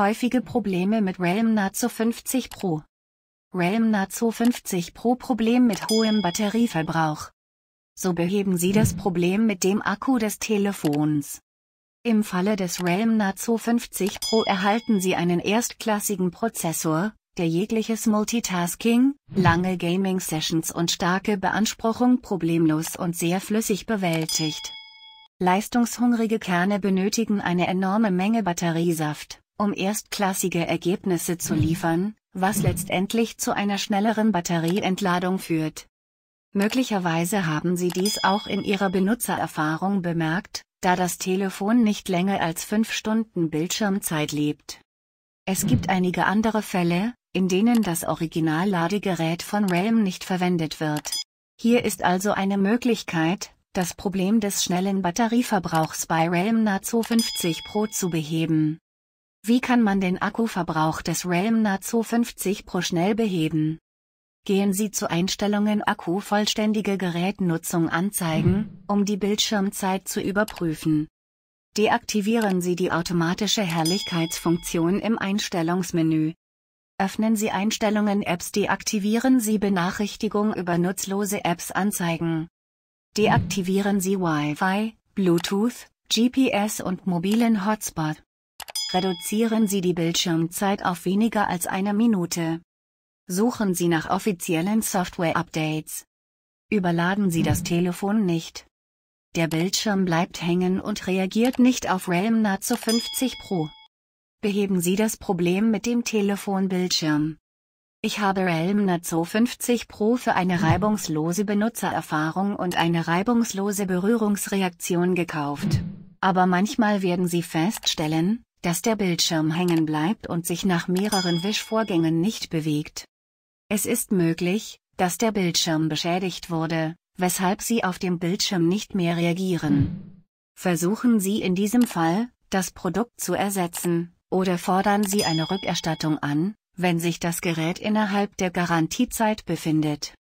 Häufige Probleme mit Realm Nazo 50 Pro Realm Nazo 50 Pro Problem mit hohem Batterieverbrauch. So beheben Sie das Problem mit dem Akku des Telefons. Im Falle des Realm Nazo 50 Pro erhalten Sie einen erstklassigen Prozessor, der jegliches Multitasking, lange Gaming-Sessions und starke Beanspruchung problemlos und sehr flüssig bewältigt. Leistungshungrige Kerne benötigen eine enorme Menge Batteriesaft um erstklassige Ergebnisse zu liefern, was letztendlich zu einer schnelleren Batterieentladung führt. Möglicherweise haben Sie dies auch in Ihrer Benutzererfahrung bemerkt, da das Telefon nicht länger als 5 Stunden Bildschirmzeit lebt. Es gibt einige andere Fälle, in denen das Originalladegerät von Realm nicht verwendet wird. Hier ist also eine Möglichkeit, das Problem des schnellen Batterieverbrauchs bei Realm Nazo 50 Pro zu beheben. Wie kann man den Akkuverbrauch des Realm Nazo 50 Pro schnell beheben? Gehen Sie zu Einstellungen Akku vollständige Gerätnutzung anzeigen, um die Bildschirmzeit zu überprüfen. Deaktivieren Sie die automatische Herrlichkeitsfunktion im Einstellungsmenü. Öffnen Sie Einstellungen Apps Deaktivieren Sie Benachrichtigung über nutzlose Apps anzeigen. Deaktivieren Sie Wi-Fi, Bluetooth, GPS und mobilen Hotspot reduzieren Sie die Bildschirmzeit auf weniger als eine Minute. Suchen Sie nach offiziellen Software-Updates. Überladen Sie das Telefon nicht. Der Bildschirm bleibt hängen und reagiert nicht auf Realm nahezu 50 Pro. Beheben Sie das Problem mit dem Telefonbildschirm. Ich habe Realm Nazo 50 Pro für eine reibungslose Benutzererfahrung und eine reibungslose Berührungsreaktion gekauft. Aber manchmal werden Sie feststellen, dass der Bildschirm hängen bleibt und sich nach mehreren Wischvorgängen nicht bewegt. Es ist möglich, dass der Bildschirm beschädigt wurde, weshalb Sie auf dem Bildschirm nicht mehr reagieren. Versuchen Sie in diesem Fall, das Produkt zu ersetzen, oder fordern Sie eine Rückerstattung an, wenn sich das Gerät innerhalb der Garantiezeit befindet.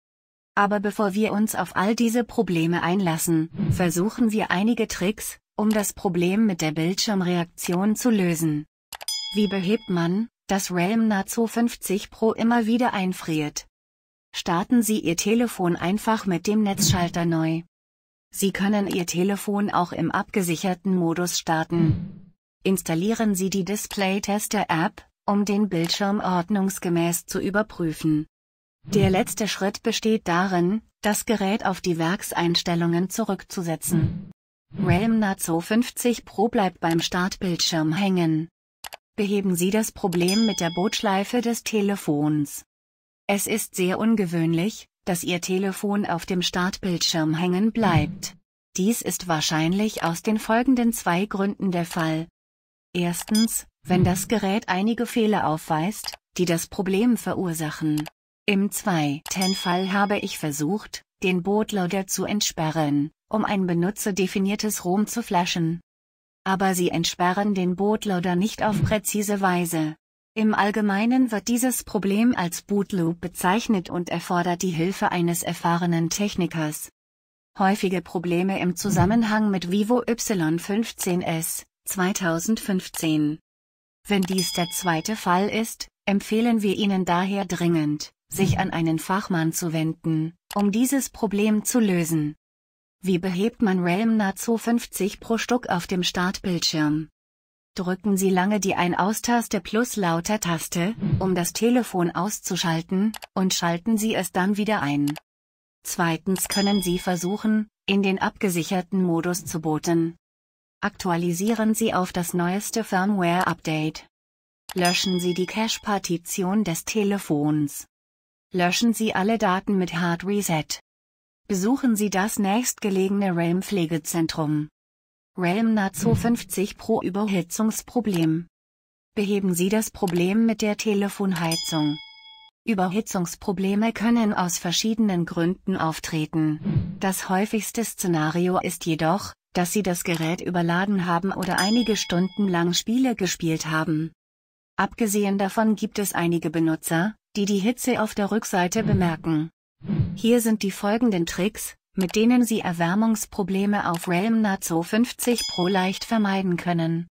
Aber bevor wir uns auf all diese Probleme einlassen, versuchen wir einige Tricks, um das Problem mit der Bildschirmreaktion zu lösen. Wie behebt man, dass Realm Nazo 50 Pro immer wieder einfriert? Starten Sie Ihr Telefon einfach mit dem Netzschalter neu. Sie können Ihr Telefon auch im abgesicherten Modus starten. Installieren Sie die Display Tester App, um den Bildschirm ordnungsgemäß zu überprüfen. Der letzte Schritt besteht darin, das Gerät auf die Werkseinstellungen zurückzusetzen. Realm-Nazo 50 Pro bleibt beim Startbildschirm hängen. Beheben Sie das Problem mit der Bootschleife des Telefons. Es ist sehr ungewöhnlich, dass Ihr Telefon auf dem Startbildschirm hängen bleibt. Dies ist wahrscheinlich aus den folgenden zwei Gründen der Fall. Erstens, wenn das Gerät einige Fehler aufweist, die das Problem verursachen. Im zweiten Fall habe ich versucht, den Bootloader zu entsperren um ein benutzerdefiniertes ROM zu flashen. Aber sie entsperren den Bootloader nicht auf präzise Weise. Im Allgemeinen wird dieses Problem als Bootloop bezeichnet und erfordert die Hilfe eines erfahrenen Technikers. Häufige Probleme im Zusammenhang mit Vivo Y15S 2015. Wenn dies der zweite Fall ist, empfehlen wir Ihnen daher dringend, sich an einen Fachmann zu wenden, um dieses Problem zu lösen. Wie behebt man Realm nahezu 50 pro Stück auf dem Startbildschirm? Drücken Sie lange die Ein-Aus-Taste plus lauter Taste, um das Telefon auszuschalten, und schalten Sie es dann wieder ein. Zweitens können Sie versuchen, in den abgesicherten Modus zu booten. Aktualisieren Sie auf das neueste Firmware-Update. Löschen Sie die Cache-Partition des Telefons. Löschen Sie alle Daten mit Hard Reset besuchen Sie das nächstgelegene Realm-Pflegezentrum. Realm Nazo 50 Pro Überhitzungsproblem. Beheben Sie das Problem mit der Telefonheizung. Überhitzungsprobleme können aus verschiedenen Gründen auftreten. Das häufigste Szenario ist jedoch, dass Sie das Gerät überladen haben oder einige Stunden lang Spiele gespielt haben. Abgesehen davon gibt es einige Benutzer, die die Hitze auf der Rückseite bemerken. Hier sind die folgenden Tricks, mit denen Sie Erwärmungsprobleme auf Realm Nazo 50 Pro leicht vermeiden können.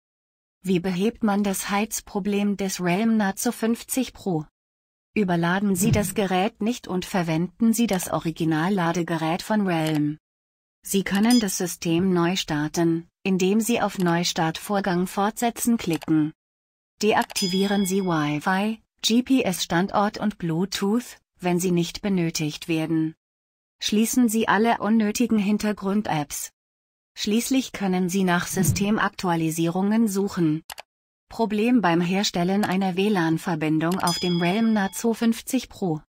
Wie behebt man das Heizproblem des Realm Nazo 50 Pro? Überladen Sie das Gerät nicht und verwenden Sie das Originalladegerät von Realm. Sie können das System neu starten, indem Sie auf Neustartvorgang fortsetzen klicken. Deaktivieren Sie Wi-Fi, GPS-Standort und Bluetooth, wenn sie nicht benötigt werden. Schließen Sie alle unnötigen Hintergrund-Apps. Schließlich können Sie nach Systemaktualisierungen suchen. Problem beim Herstellen einer WLAN-Verbindung auf dem Realm Nazo 50 Pro.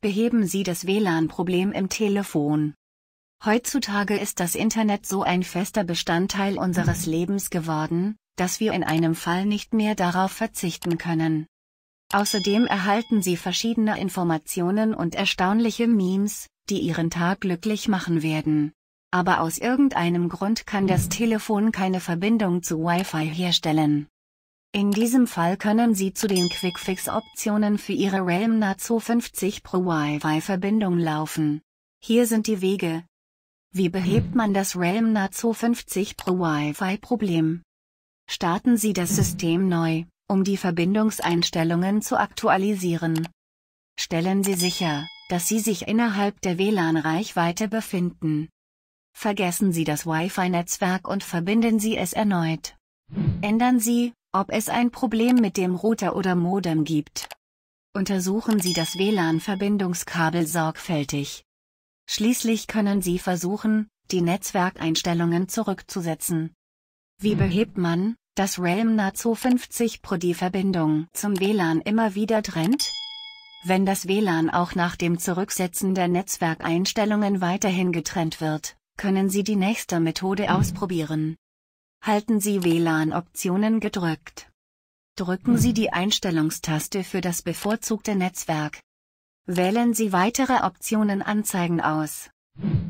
Beheben Sie das WLAN-Problem im Telefon. Heutzutage ist das Internet so ein fester Bestandteil unseres Lebens geworden, dass wir in einem Fall nicht mehr darauf verzichten können. Außerdem erhalten sie verschiedene Informationen und erstaunliche Memes, die ihren Tag glücklich machen werden. Aber aus irgendeinem Grund kann das Telefon keine Verbindung zu Wi-Fi herstellen. In diesem Fall können Sie zu den Quickfix-Optionen für Ihre Realm Nazo 50 Pro Wi-Fi-Verbindung laufen. Hier sind die Wege. Wie behebt man das Realm Nazo 50 Pro Wi-Fi-Problem? Starten Sie das System neu um die Verbindungseinstellungen zu aktualisieren. Stellen Sie sicher, dass Sie sich innerhalb der WLAN-Reichweite befinden. Vergessen Sie das Wi-Fi-Netzwerk und verbinden Sie es erneut. Ändern Sie, ob es ein Problem mit dem Router oder Modem gibt. Untersuchen Sie das WLAN-Verbindungskabel sorgfältig. Schließlich können Sie versuchen, die Netzwerkeinstellungen zurückzusetzen. Wie behebt man, dass Realm Nazo 50 Pro die Verbindung zum WLAN immer wieder trennt? Wenn das WLAN auch nach dem Zurücksetzen der Netzwerkeinstellungen weiterhin getrennt wird, können Sie die nächste Methode ausprobieren. Halten Sie WLAN-Optionen gedrückt. Drücken Sie die Einstellungstaste für das bevorzugte Netzwerk. Wählen Sie weitere Optionen Anzeigen aus.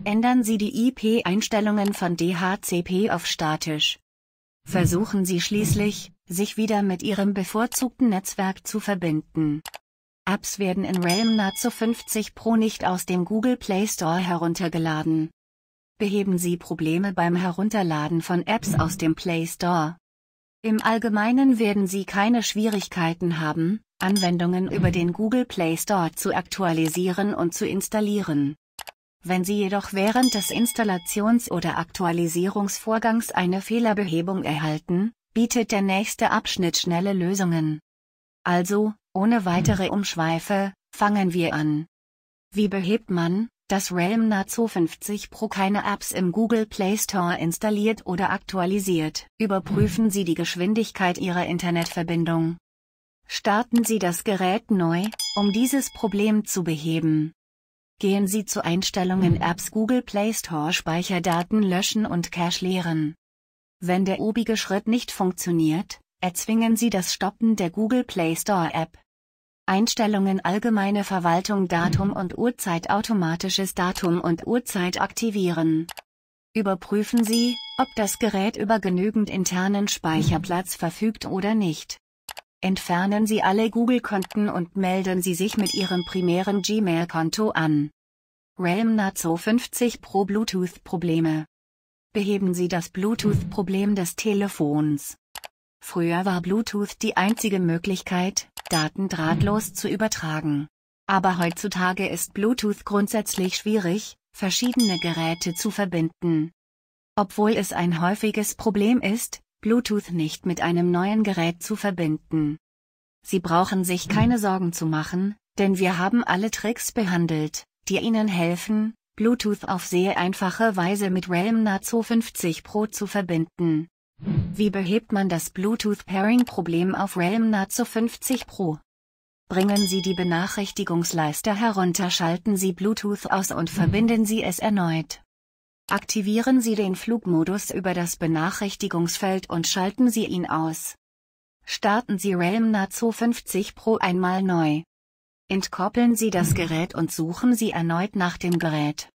Ändern Sie die IP-Einstellungen von DHCP auf statisch versuchen sie schließlich, sich wieder mit ihrem bevorzugten Netzwerk zu verbinden. Apps werden in Realm nahezu 50 Pro nicht aus dem Google Play Store heruntergeladen. Beheben Sie Probleme beim Herunterladen von Apps aus dem Play Store. Im Allgemeinen werden Sie keine Schwierigkeiten haben, Anwendungen über den Google Play Store zu aktualisieren und zu installieren. Wenn Sie jedoch während des Installations- oder Aktualisierungsvorgangs eine Fehlerbehebung erhalten, bietet der nächste Abschnitt schnelle Lösungen. Also, ohne weitere Umschweife, fangen wir an. Wie behebt man, dass Realm Nazo 50 Pro keine Apps im Google Play Store installiert oder aktualisiert? Überprüfen Sie die Geschwindigkeit Ihrer Internetverbindung. Starten Sie das Gerät neu, um dieses Problem zu beheben. Gehen Sie zu Einstellungen Apps Google Play Store Speicherdaten löschen und Cache leeren. Wenn der obige Schritt nicht funktioniert, erzwingen Sie das Stoppen der Google Play Store App. Einstellungen allgemeine Verwaltung Datum und Uhrzeit automatisches Datum und Uhrzeit aktivieren. Überprüfen Sie, ob das Gerät über genügend internen Speicherplatz verfügt oder nicht. Entfernen Sie alle Google-Konten und melden Sie sich mit Ihrem primären Gmail-Konto an. Realm Nazo 50 Pro Bluetooth-Probleme. Beheben Sie das Bluetooth-Problem des Telefons. Früher war Bluetooth die einzige Möglichkeit, Daten drahtlos zu übertragen. Aber heutzutage ist Bluetooth grundsätzlich schwierig, verschiedene Geräte zu verbinden. Obwohl es ein häufiges Problem ist, Bluetooth nicht mit einem neuen Gerät zu verbinden. Sie brauchen sich keine Sorgen zu machen, denn wir haben alle Tricks behandelt, die Ihnen helfen, Bluetooth auf sehr einfache Weise mit Realm Nazo 50 Pro zu verbinden. Wie behebt man das Bluetooth-Pairing-Problem auf Realm Nazo 50 Pro? Bringen Sie die Benachrichtigungsleiste herunter, schalten Sie Bluetooth aus und verbinden Sie es erneut. Aktivieren Sie den Flugmodus über das Benachrichtigungsfeld und schalten Sie ihn aus. Starten Sie Realm Nazo 50 Pro einmal neu. Entkoppeln Sie das Gerät und suchen Sie erneut nach dem Gerät.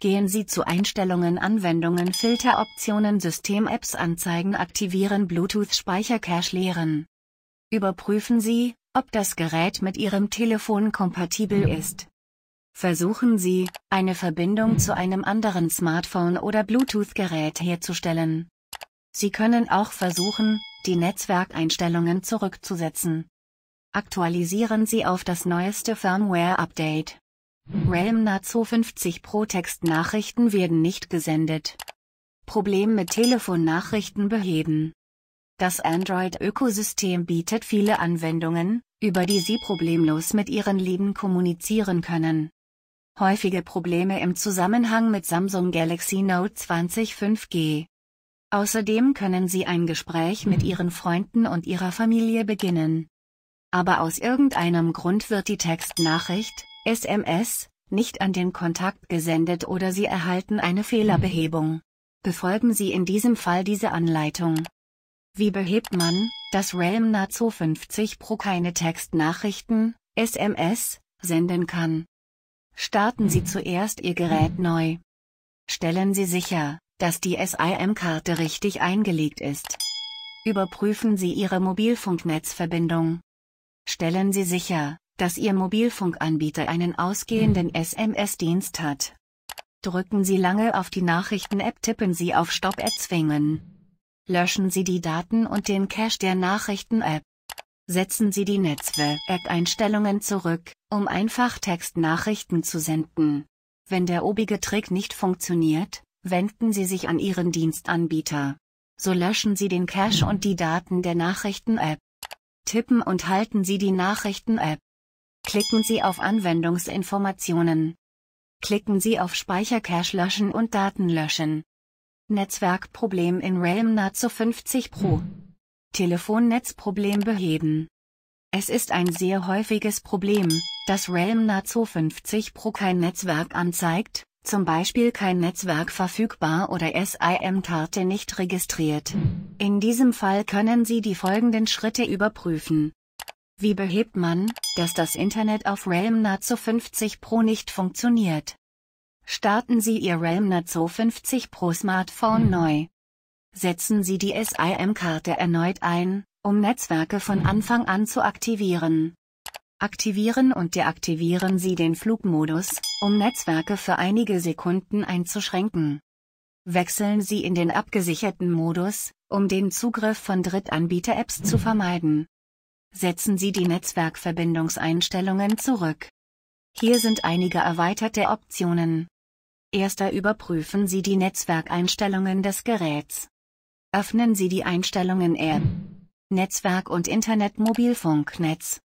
Gehen Sie zu Einstellungen Anwendungen Filteroptionen System Apps anzeigen aktivieren Bluetooth Speicher Cache leeren. Überprüfen Sie, ob das Gerät mit Ihrem Telefon kompatibel ist. Versuchen Sie, eine Verbindung zu einem anderen Smartphone oder Bluetooth-Gerät herzustellen. Sie können auch versuchen, die Netzwerkeinstellungen zurückzusetzen. Aktualisieren Sie auf das neueste Firmware-Update. Realm Nazo 50 Pro Textnachrichten werden nicht gesendet. Problem mit Telefonnachrichten beheben. Das Android-Ökosystem bietet viele Anwendungen, über die Sie problemlos mit Ihren Lieben kommunizieren können. Häufige Probleme im Zusammenhang mit Samsung Galaxy Note 20 5G Außerdem können Sie ein Gespräch mit Ihren Freunden und Ihrer Familie beginnen. Aber aus irgendeinem Grund wird die Textnachricht, SMS, nicht an den Kontakt gesendet oder Sie erhalten eine Fehlerbehebung. Befolgen Sie in diesem Fall diese Anleitung. Wie behebt man, dass Realm Nazo 50 Pro keine Textnachrichten, SMS, senden kann? Starten Sie zuerst Ihr Gerät neu. Stellen Sie sicher, dass die SIM-Karte richtig eingelegt ist. Überprüfen Sie Ihre Mobilfunknetzverbindung. Stellen Sie sicher, dass Ihr Mobilfunkanbieter einen ausgehenden SMS-Dienst hat. Drücken Sie lange auf die Nachrichten-App, tippen Sie auf Stopp erzwingen. Löschen Sie die Daten und den Cache der Nachrichten-App. Setzen Sie die Netzwerk-Einstellungen zurück, um einfach Textnachrichten zu senden. Wenn der obige Trick nicht funktioniert, Wenden Sie sich an Ihren Dienstanbieter. So löschen Sie den Cache und die Daten der Nachrichten-App. Tippen und halten Sie die Nachrichten-App. Klicken Sie auf Anwendungsinformationen. Klicken Sie auf Speichercache löschen und Daten löschen. Netzwerkproblem in Realm nahezu 50 Pro. Telefonnetzproblem beheben. Es ist ein sehr häufiges Problem, dass Realm nahezu 50 Pro kein Netzwerk anzeigt, zum Beispiel kein Netzwerk verfügbar oder SIM-Karte nicht registriert. In diesem Fall können Sie die folgenden Schritte überprüfen. Wie behebt man, dass das Internet auf Realm zu 50 Pro nicht funktioniert? Starten Sie Ihr Realm Nazo 50 Pro Smartphone neu. Setzen Sie die SIM-Karte erneut ein, um Netzwerke von Anfang an zu aktivieren. Aktivieren und deaktivieren Sie den Flugmodus, um Netzwerke für einige Sekunden einzuschränken. Wechseln Sie in den abgesicherten Modus, um den Zugriff von Drittanbieter-Apps zu vermeiden. Setzen Sie die Netzwerkverbindungseinstellungen zurück. Hier sind einige erweiterte Optionen. Erster überprüfen Sie die Netzwerkeinstellungen des Geräts. Öffnen Sie die Einstellungen App. Netzwerk und Internet Mobilfunknetz.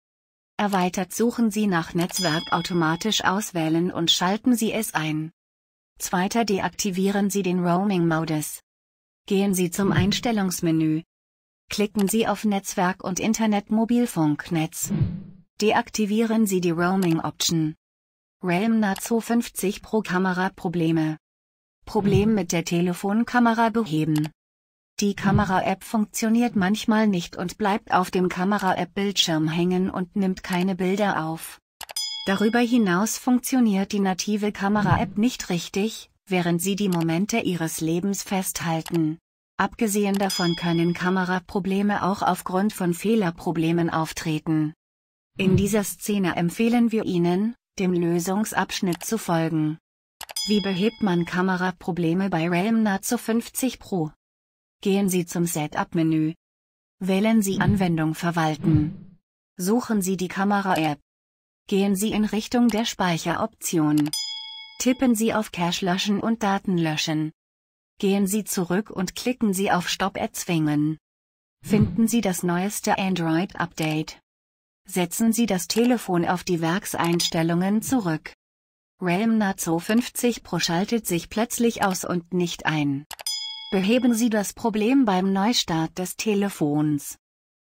Erweitert suchen Sie nach Netzwerk automatisch auswählen und schalten Sie es ein. Zweiter deaktivieren Sie den Roaming-Modus. Gehen Sie zum Einstellungsmenü. Klicken Sie auf Netzwerk und Internet-Mobilfunknetz. Deaktivieren Sie die Roaming-Option. Realm Nazo 50 Pro Kamera Probleme. Problem mit der Telefonkamera beheben. Die Kamera-App funktioniert manchmal nicht und bleibt auf dem Kamera-App-Bildschirm hängen und nimmt keine Bilder auf. Darüber hinaus funktioniert die native Kamera-App nicht richtig, während Sie die Momente Ihres Lebens festhalten. Abgesehen davon können Kameraprobleme auch aufgrund von Fehlerproblemen auftreten. In dieser Szene empfehlen wir Ihnen, dem Lösungsabschnitt zu folgen. Wie behebt man Kameraprobleme bei Realm Nazo 50 Pro? Gehen Sie zum Setup-Menü. Wählen Sie Anwendung verwalten. Suchen Sie die Kamera-App. Gehen Sie in Richtung der Speicheroption. Tippen Sie auf Cache löschen und Daten löschen. Gehen Sie zurück und klicken Sie auf Stopp erzwingen. Finden Sie das neueste Android-Update. Setzen Sie das Telefon auf die Werkseinstellungen zurück. Realm Nazo 50 Pro schaltet sich plötzlich aus und nicht ein. Beheben Sie das Problem beim Neustart des Telefons.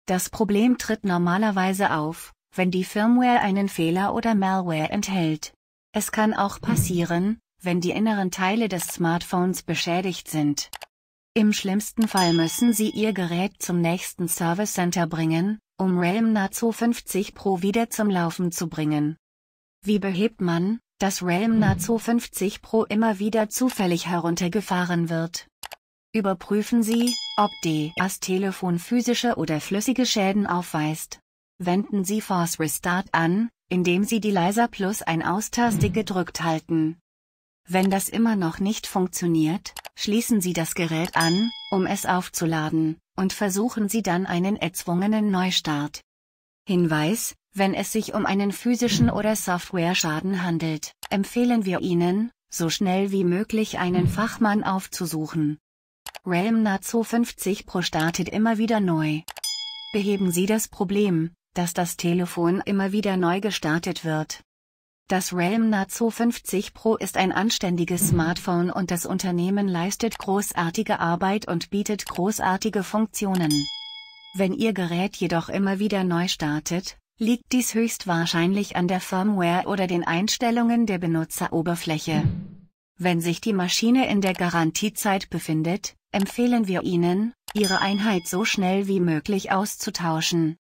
Das Problem tritt normalerweise auf, wenn die Firmware einen Fehler oder Malware enthält. Es kann auch passieren, wenn die inneren Teile des Smartphones beschädigt sind. Im schlimmsten Fall müssen Sie Ihr Gerät zum nächsten Service Center bringen, um Realm Nazo 50 Pro wieder zum Laufen zu bringen. Wie behebt man, dass Realm Nazo 50 Pro immer wieder zufällig heruntergefahren wird? Überprüfen Sie, ob das Telefon physische oder flüssige Schäden aufweist. Wenden Sie Force Restart an, indem Sie die Leiser plus ein aus gedrückt halten. Wenn das immer noch nicht funktioniert, schließen Sie das Gerät an, um es aufzuladen, und versuchen Sie dann einen erzwungenen Neustart. Hinweis, wenn es sich um einen physischen oder Software-Schaden handelt, empfehlen wir Ihnen, so schnell wie möglich einen Fachmann aufzusuchen. Realmnazo 50 Pro startet immer wieder neu. Beheben Sie das Problem, dass das Telefon immer wieder neu gestartet wird. Das Realmnazo 50 Pro ist ein anständiges Smartphone und das Unternehmen leistet großartige Arbeit und bietet großartige Funktionen. Wenn Ihr Gerät jedoch immer wieder neu startet, liegt dies höchstwahrscheinlich an der Firmware oder den Einstellungen der Benutzeroberfläche. Wenn sich die Maschine in der Garantiezeit befindet, empfehlen wir Ihnen, Ihre Einheit so schnell wie möglich auszutauschen.